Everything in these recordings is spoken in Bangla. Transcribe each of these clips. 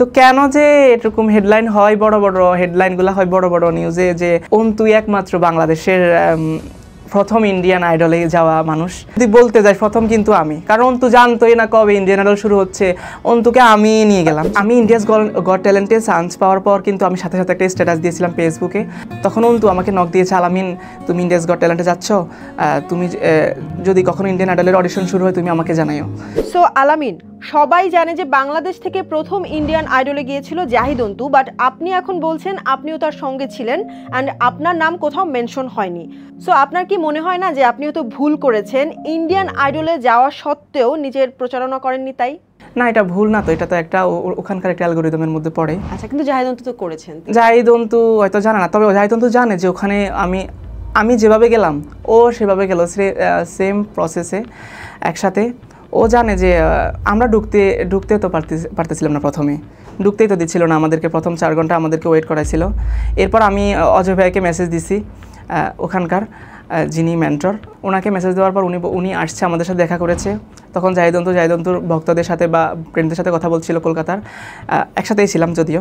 তো কেন যে এরকম হেডলাইন হয় বড় বড় হেডলাইনগুলো হয় বড় বড় নিউজে যে ওম তুই একমাত্র বাংলাদেশের প্রথম ইন্ডিয়ান আইডলে যাওয়া মানুষ যদি বলতে যাই প্রথম কিন্তু আমি কারণ অন্তু জানতোই না কবে ইন্ডিয়ান আইডল শুরু হচ্ছে অন্তুকে আমি নিয়ে গেলাম আমি ইন্ডিয়াস গড ট্যালেন্টে চান্স পাওয়ার পর কিন্তু আমি সাথে সাথে একটা স্ট্যাটাস দিয়েছিলাম ফেসবুকে তখন অন্তু আমাকে নক দিয়েছে আলামিন তুমি ইন্ডিয়াস গড ট্যালেন্টে যাচ্ছ তুমি যদি কখনো ইন্ডিয়ান আইডলের অডিশন শুরু হয় তুমি আমাকে জানাইও সো আলামিন সবাই জানে যে বাংলাদেশ থেকে প্রথম ইন্ডিয়ান আইডলে গিয়েছিল জাহিদ অন্তু বাট আপনি এখন বলছেন আপনিও তার সঙ্গে ছিলেন অ্যান্ড আপনার নাম কোথাও মেনশন হয়নি সো আপনার কি মনে হয় না যে আপনি হয়তো ভুল করেছেন ইন্ডিয়ান আইডলে যাওয়া সত্ত্বেও নিজের প্রচারণা করেননি তাই না এটা ভুল না তো এটা তো একটা ওখানকার একটা অ্যালগোরিদমের মধ্যে পড়ে আচ্ছা কিন্তু জাহিদন্ত তো করেছেন জাহিদন্ত হয়তো জানে না তবে জাহিদন্তু জানে যে ওখানে আমি আমি যেভাবে গেলাম ও সেভাবে গেল সেম প্রসেসে একসাথে ও জানে যে আমরা ঢুকতে ঢুকতে তো পারতেছিলাম না প্রথমে ঢুকতেই তো দিচ্ছিল না আমাদেরকে প্রথম চার ঘন্টা আমাদেরকে ওয়েট করাইছিল এরপর আমি অজয় ভাইকে মেসেজ দিছি ওখানকার যিনি মেন্টর ওনাকে মেসেজ দেওয়ার পর উনি উনি আসছে আমাদের সাথে দেখা করেছে তখন জাহিদন্ত জাহিদন্তুর ভক্তদের সাথে বা ফ্রেন্ডদের সাথে কথা বলছিল কলকাতার একসাথেই ছিলাম যদিও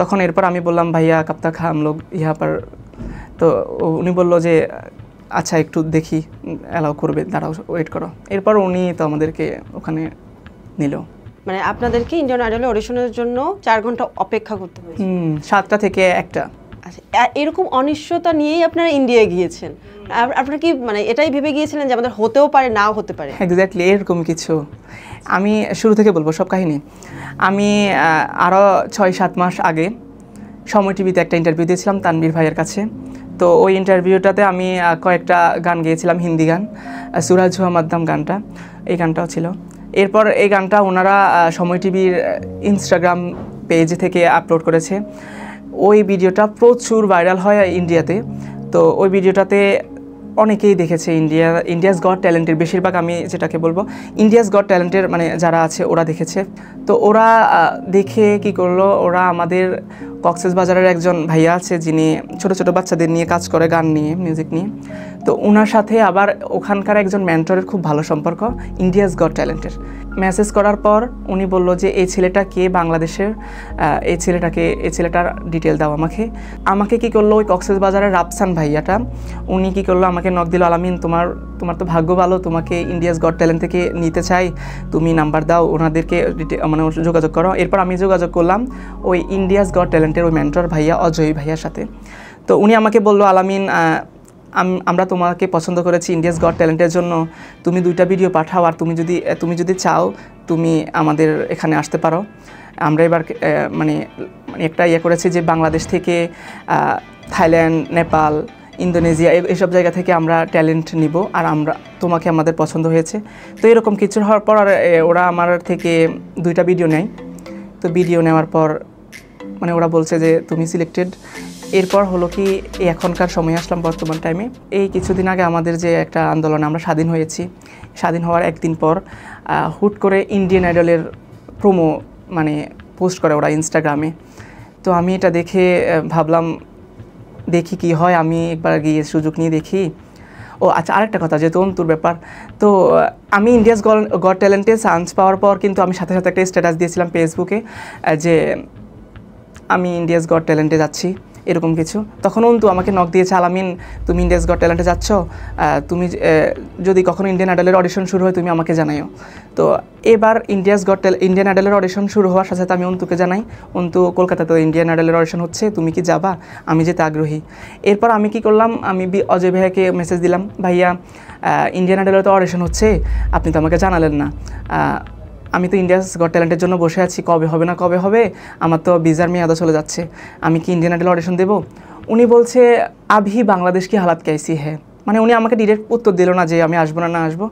তখন এরপর আমি বললাম ভাইয়া কাপ্তা খা আমলোক ইহা পার তো উনি বললো যে আচ্ছা একটু দেখি অ্যালাউ করবে দাঁড়াও ওয়েট করো এরপর উনি তো আমাদেরকে ওখানে নিল মানে আপনাদেরকে ইন্ডিয়ান আইডলে অডিশনের জন্য চার ঘন্টা অপেক্ষা করতে হবে সাতটা থেকে একটা আচ্ছা এরকম অনিশ্চয়তা নিয়েই আপনারা ইন্ডিয়ায় গিয়েছেন আপনারা কি মানে এটাই ভেবে গিয়েছিলেন যে আমাদের হতেও পারে নাও হতে পারে এক্স্যাক্টলি এরকম কিছু আমি শুরু থেকে বলবো সব কাহিনী আমি আরও ছয় সাত মাস আগে সময় টিভিতে একটা ইন্টারভিউ দিয়েছিলাম তানবীর ভাইয়ের কাছে তো ওই ইন্টারভিউটাতে আমি কয়েকটা গান গেয়েছিলাম হিন্দি গান সুরাজ মাধ্যম মাদ্দাম গানটা এই গানটাও ছিল এরপর এই গানটা ওনারা সময় টিভির ইনস্টাগ্রাম পেজ থেকে আপলোড করেছে ওই ভিডিওটা প্রচুর ভাইরাল হয় ইন্ডিয়াতে তো ওই ভিডিওটাতে অনেকেই দেখেছে ইন্ডিয়া ইন্ডিয়াস গড ট্যালেন্টের বেশিরভাগ আমি যেটাকে বলবো ইন্ডিয়াস গড ট্যালেন্টের মানে যারা আছে ওরা দেখেছে তো ওরা দেখে কি করলো ওরা আমাদের কক্সেসবাজারের একজন ভাইয়া আছে যিনি ছোট ছোট বাচ্চাদের নিয়ে কাজ করে গান নিয়ে মিউজিক নিয়ে তো ওনার সাথে আবার ওখানকার একজন ম্যান্টরের খুব ভালো সম্পর্ক ইন্ডিয়াস গড ট্যালেন্টের মেসেজ করার পর উনি বলল যে এই ছেলেটা কে বাংলাদেশের এই ছেলেটাকে এই ছেলেটার ডিটেল দাও আমাকে আমাকে কি করলো ওই কক্সেস বাজারের রাপসান ভাইয়াটা উনি কি করলো আমাকে নক দিল আলামিন তোমার তোমার তো ভাগ্য ভালো তোমাকে ইন্ডিয়াস গড ট্যালেন্ট থেকে নিতে চাই তুমি নাম্বার দাও ওনাদেরকে মানে যোগাযোগ করো এরপর আমি যোগাযোগ করলাম ওই ইন্ডিয়াস গড ট্যালেন্ট ইভেন্টের ওই মেন্টর ভাইয়া অজয় ভাইয়ার সাথে তো উনি আমাকে বলল আলামিন আমরা তোমাকে পছন্দ করেছি ইন্ডিয়াস গড ট্যালেন্টের জন্য তুমি দুইটা ভিডিও পাঠাও আর তুমি যদি তুমি যদি চাও তুমি আমাদের এখানে আসতে পারো আমরা এবার মানে একটা ইয়ে করেছি যে বাংলাদেশ থেকে থাইল্যান্ড নেপাল ইন্দোনেশিয়া এসব জায়গা থেকে আমরা ট্যালেন্ট নিব আর আমরা তোমাকে আমাদের পছন্দ হয়েছে তো এরকম কিছু হওয়ার পর আর ওরা আমার থেকে দুইটা ভিডিও নেয় তো ভিডিও নেওয়ার পর মানে ওরা বলছে যে তুমি সিলেক্টেড এরপর হলো কি এখনকার সময় আসলাম বর্তমান টাইমে এই কিছুদিন আগে আমাদের যে একটা আন্দোলন আমরা স্বাধীন হয়েছি স্বাধীন হওয়ার একদিন পর হুট করে ইন্ডিয়ান আইডলের প্রোমো মানে পোস্ট করে ওরা ইনস্টাগ্রামে তো আমি এটা দেখে ভাবলাম দেখি কি হয় আমি একবার গিয়ে সুযোগ নিয়ে দেখি ও আচ্ছা আরেকটা কথা যেহেতু অন্তুর ব্যাপার তো আমি ইন্ডিয়াস গড ট্যালেন্টে চান্স পাওয়ার পর কিন্তু আমি সাথে সাথে একটা স্ট্যাটাস দিয়েছিলাম ফেসবুকে যে আমি ইন্ডিয়াস গড ট্যালেন্টে যাচ্ছি এরকম কিছু তখন অন্তু আমাকে নক দিয়েছে আলামিন তুমি ইন্ডিয়াস গড ট্যালেন্টে যাচ্ছ তুমি যদি কখনো ইন্ডিয়ান আইডলের অডিশন শুরু হয় তুমি আমাকে জানাইও তো এবার ইন্ডিয়াস গড ইন্ডিয়ান আইডলের অডিশন শুরু হওয়ার সাথে আমি অন্তুকে জানাই অন্তু কলকাতাতে ইন্ডিয়ান আইডলের অডিশন হচ্ছে তুমি কি যাবা আমি যেতে আগ্রহী এরপর আমি কি করলাম আমি অজয় ভাইয়াকে মেসেজ দিলাম ভাইয়া ইন্ডিয়ান আইডলের তো অডিশন হচ্ছে আপনি তো আমাকে জানালেন না আমি তো ইন্ডিয়াস গড ট্যালেন্টের জন্য বসে আছি কবে হবে না কবে হবে আমার তো মেয়ে মেয়াদা চলে যাচ্ছে আমি কি ইন্ডিয়ান আইডল অডিশন দেবো উনি বলছে আভি বাংলাদেশ কি হালাত কেসি হ্যাঁ মানে উনি আমাকে ডিরেক্ট উত্তর দিল না যে আমি আসবো না না আসবো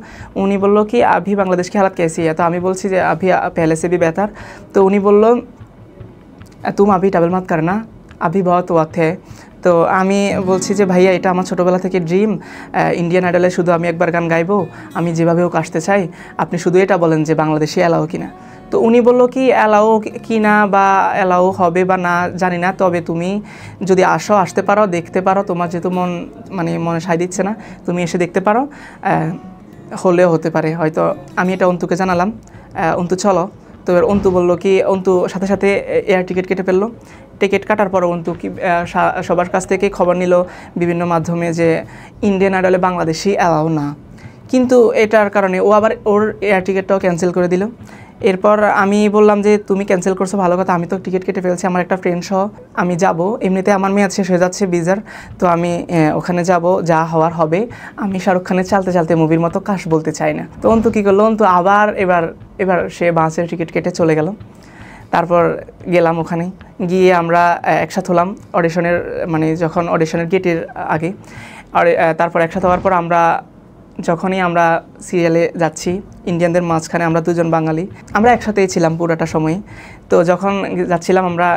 উনি বলল কি আভি বাংলাদেশ কি হালাত ক্যাসি হ্যাঁ তো আমি বলছি যে আভি প্যালেসে সে বি বেতার তো উনি বলল তুম আভি টাবেল মাত না আভি बहुत ওয়াত है তো আমি বলছি যে ভাইয়া এটা আমার ছোটোবেলা থেকে ড্রিম ইন্ডিয়ান আইডলে শুধু আমি একবার গান গাইবো আমি যেভাবে হোক আসতে চাই আপনি শুধু এটা বলেন যে বাংলাদেশে অ্যালাও কিনা তো উনি বললো কি অ্যালাও কি না বা অ্যালাও হবে বা না জানি না তবে তুমি যদি আসো আসতে পারো দেখতে পারো তোমার যেহেতু মন মানে মনে সায় দিচ্ছে না তুমি এসে দেখতে পারো হলেও হতে পারে হয়তো আমি এটা অন্তুকে জানালাম অন্তু চলো তো এবার অন্তু বললো কি অন্তু সাথে সাথে এয়ার টিকিট কেটে ফেললো টিকিট কাটার পর কিন্তু কি সবার কাছ থেকে খবর নিল বিভিন্ন মাধ্যমে যে ইন্ডিয়ান আইডলে বাংলাদেশি অ্যালাও না কিন্তু এটার কারণে ও আবার ওর এয়ার টিকিটটাও ক্যান্সেল করে দিল এরপর আমি বললাম যে তুমি ক্যান্সেল করছো ভালো কথা আমি তো টিকিট কেটে ফেলছি আমার একটা ফ্রেন্ড সহ আমি যাব এমনিতে আমার মেয়াদ শেষ হয়ে যাচ্ছে বিজার তো আমি ওখানে যাব যা হওয়ার হবে আমি শাহরুখ খানের চালতে চালতে মুভির মতো কাশ বলতে চাই না তো অন্তু কী করলো অন্তু আবার এবার এবার সে বাসের টিকিট কেটে চলে গেল তারপর গেলাম ওখানে গিয়ে আমরা একসাথ হলাম অডিশনের মানে যখন অডিশনের গেটের আগে আর তারপর একসাথ হওয়ার পর আমরা যখনই আমরা সিরিয়ালে যাচ্ছি ইন্ডিয়ানদের মাঝখানে আমরা দুজন বাঙালি আমরা একসাথেই ছিলাম পুরোটা সময়ে তো যখন যাচ্ছিলাম আমরা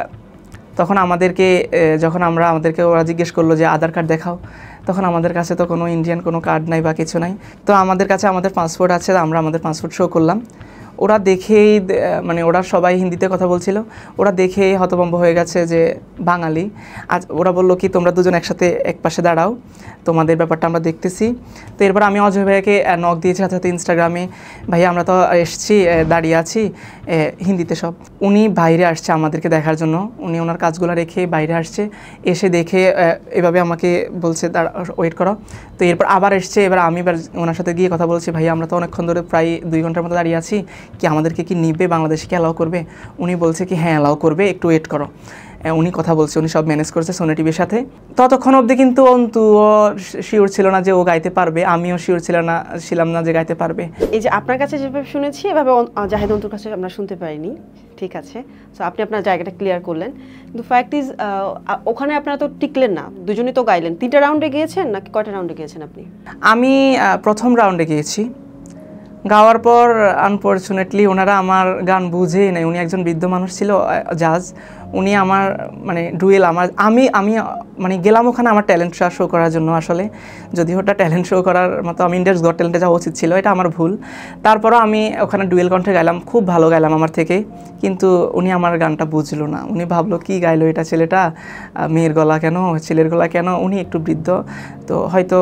তখন আমাদেরকে যখন আমরা আমাদেরকে ওরা জিজ্ঞেস করলো যে আধার কার্ড দেখাও তখন আমাদের কাছে তো কোনো ইন্ডিয়ান কোনো কার্ড নাই বা কিছু নাই তো আমাদের কাছে আমাদের পাসপোর্ট আছে আমরা আমাদের পাসপোর্ট শো করলাম ওরা দেখেই মানে ওরা সবাই হিন্দিতে কথা বলছিল ওরা দেখেই হতভম্ব হয়ে গেছে যে বাঙালি আজ ওরা বললো কি তোমরা দুজন একসাথে এক পাশে দাঁড়াও তোমাদের ব্যাপারটা আমরা দেখতেছি তো এরপর আমি অজয় ভাইয়াকে নখ দিয়েছি সাথে সাথে ইনস্টাগ্রামে ভাই আমরা তো এসছি দাঁড়িয়ে আছি হিন্দিতে সব উনি বাইরে আসছে আমাদেরকে দেখার জন্য উনি ওনার কাজগুলো রেখে বাইরে আসছে এসে দেখে এভাবে আমাকে বলছে দাঁড়া ওয়েট করো তো এরপর আবার এসছে এবার আমি এবার ওনার সাথে গিয়ে কথা বলছি ভাই আমরা তো অনেকক্ষণ ধরে প্রায় দুই ঘন্টার মতো দাঁড়িয়ে আছি কি আমাদেরকে কি নিবে বাংলাদেশকে অ্যালাউ করবে উনি বলছে কি হ্যাঁ অ্যালাউ করবে একটু ওয়েট করো উনি কথা বলছে উনি সব ম্যানেজ করছে সোনি টিভির সাথে ততক্ষণ অবধি কিন্তু অন্তু শিওর ছিল না যে ও গাইতে পারবে আমিও শিওর ছিল না ছিলাম না যে গাইতে পারবে এই যে আপনার কাছে যেভাবে শুনেছি এভাবে জাহেদ অন্তুর কাছে আমরা শুনতে পারিনি ঠিক আছে তো আপনি আপনার জায়গাটা ক্লিয়ার করলেন কিন্তু ফ্যাক্ট ইজ ওখানে আপনারা তো টিকলেন না দুজনেই তো গাইলেন তিনটা রাউন্ডে গিয়েছেন নাকি কয়টা রাউন্ডে গিয়েছেন আপনি আমি প্রথম রাউন্ডে গিয়েছি গাওয়ার পর আনফর্চুনেটলি ওনারা আমার গান বুঝেই নাই উনি একজন বৃদ্ধ মানুষ ছিল জাজ উনি আমার মানে ডুয়েল আমার আমি আমি মানে গেলাম ওখানে আমার ট্যালেন্ট শো শো করার জন্য আসলে যদি ওটা ট্যালেন্ট শো করার মতো আমি ইন্ডিয়াস গড ট্যালেন্টে যাওয়া উচিত ছিল এটা আমার ভুল তারপরও আমি ওখানে ডুয়েল কণ্ঠে গাইলাম খুব ভালো গাইলাম আমার থেকে কিন্তু উনি আমার গানটা বুঝলো না উনি ভাবলো কি গাইলো এটা ছেলেটা মেয়ের গলা কেন ছেলের গলা কেন উনি একটু বৃদ্ধ তো হয়তো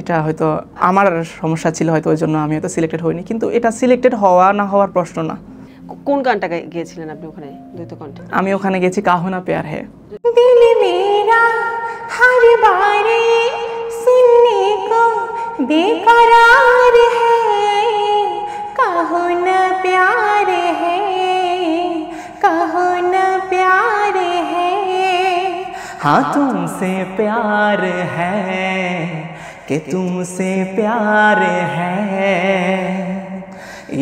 এটা হয়তো আমার সমস্যা ছিল হয়তো ওই জন্য আমি হয়তো সিলেক্টেড হইনি কিন্তু এটা সিলেক্টেড হওয়া না হওয়ার প্রশ্ন না কোন গানটা গিয়েছিলেন আপনি ওখানে দ্বৈত কণ্ঠে আমি ওখানে গেছি কাহনা পেয়ার হে দিলি মেরা হর বারে সুনি কো বেকারার হে কাহনা প্যার হে কাহনা প্যার হে হাতুম সে প্যার হ্যাঁ કે તુમસે પ્યાર હે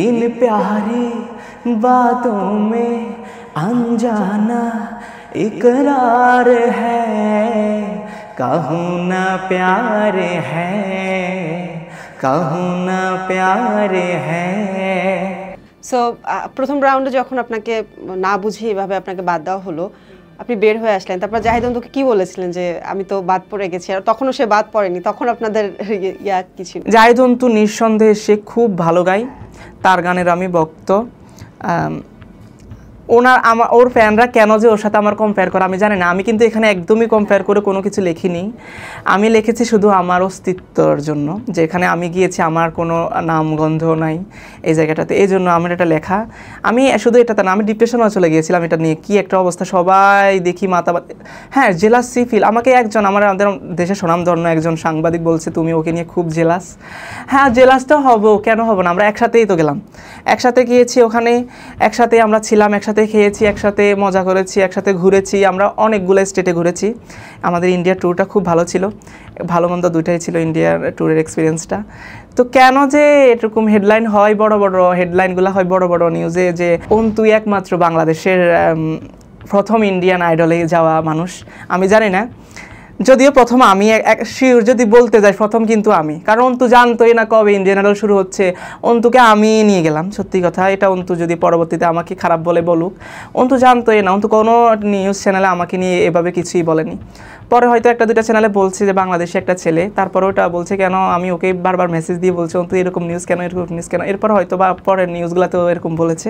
ઇલ પ્યારિ બાતો મે અંજાના એકરાર હે કહું ના પ્યાર હે કહું ના પ્યાર હે સો પ્રથમ રાઉન્ડে যখন আপনাদের না বুঝি এভাবে আপনাদের বাদ দাও হলো আপনি বের হয়ে আসলেন তারপর জাহিদন তোকে কি বলেছিলেন যে আমি তো বাদ পড়ে গেছি আর তখনও সে বাদ পড়েনি তখন আপনাদের ইয়া কি ছিল জাহিদন তো নিঃসন্দেহে সে খুব ভালো গায় তার গানের আমি ভক্ত ওনার আমার ওর ফ্যানরা কেন যে ওর সাথে আমার কম্পেয়ার করে আমি জানি না আমি কিন্তু এখানে একদমই কম্পেয়ার করে কোনো কিছু লেখিনি আমি লিখেছি শুধু আমার অস্তিত্বর জন্য যেখানে আমি গিয়েছি আমার কোনো নামগন্ধ নাই এই জায়গাটাতে এই জন্য আমার এটা লেখা আমি শুধু এটাতে না আমি ডিপ্রেশনও চলে গিয়েছিলাম এটা নিয়ে কি একটা অবস্থা সবাই দেখি মাতাবাদ হ্যাঁ সি ফিল আমাকে একজন আমার আমাদের দেশে সুনামধন্য একজন সাংবাদিক বলছে তুমি ওকে নিয়ে খুব জেলাস হ্যাঁ জেলাস তো হবো কেন হবো না আমরা একসাথেই তো গেলাম একসাথে গিয়েছি ওখানে একসাথে আমরা ছিলাম একসাথে একসাথে খেয়েছি একসাথে মজা করেছি একসাথে ঘুরেছি আমরা অনেকগুলো স্টেটে ঘুরেছি আমাদের ইন্ডিয়ার ট্যুরটা খুব ভালো ছিল ভালো মন্দ দুইটাই ছিল ইন্ডিয়ার ট্যুরের এক্সপিরিয়েন্সটা তো কেন যে এরকম হেডলাইন হয় বড় বড় হেডলাইনগুলো হয় বড় বড় নিউজে যে তুই একমাত্র বাংলাদেশের প্রথম ইন্ডিয়ান আইডলে যাওয়া মানুষ আমি জানি না যদিও প্রথম আমি এক শিওর যদি বলতে যাই প্রথম কিন্তু আমি কারণ অন্তু জানতোই না কবে ইন্ডিয়ান আইডল শুরু হচ্ছে অন্তুকে আমি নিয়ে গেলাম সত্যি কথা এটা অন্তু যদি পরবর্তীতে আমাকে খারাপ বলে বলুক অন্তু জানতোই না অন্তু কোনো নিউজ চ্যানেলে আমাকে নিয়ে এভাবে কিছুই বলেনি পরে হয়তো একটা দুটা চ্যানেলে বলছে যে বাংলাদেশে একটা ছেলে তারপর ওটা বলছে কেন আমি ওকে বারবার মেসেজ দিয়ে বলছি অন্তু এরকম নিউজ কেন এরকম নিউজ কেন এরপর হয়তো বা পরের নিউজগুলোতেও এরকম বলেছে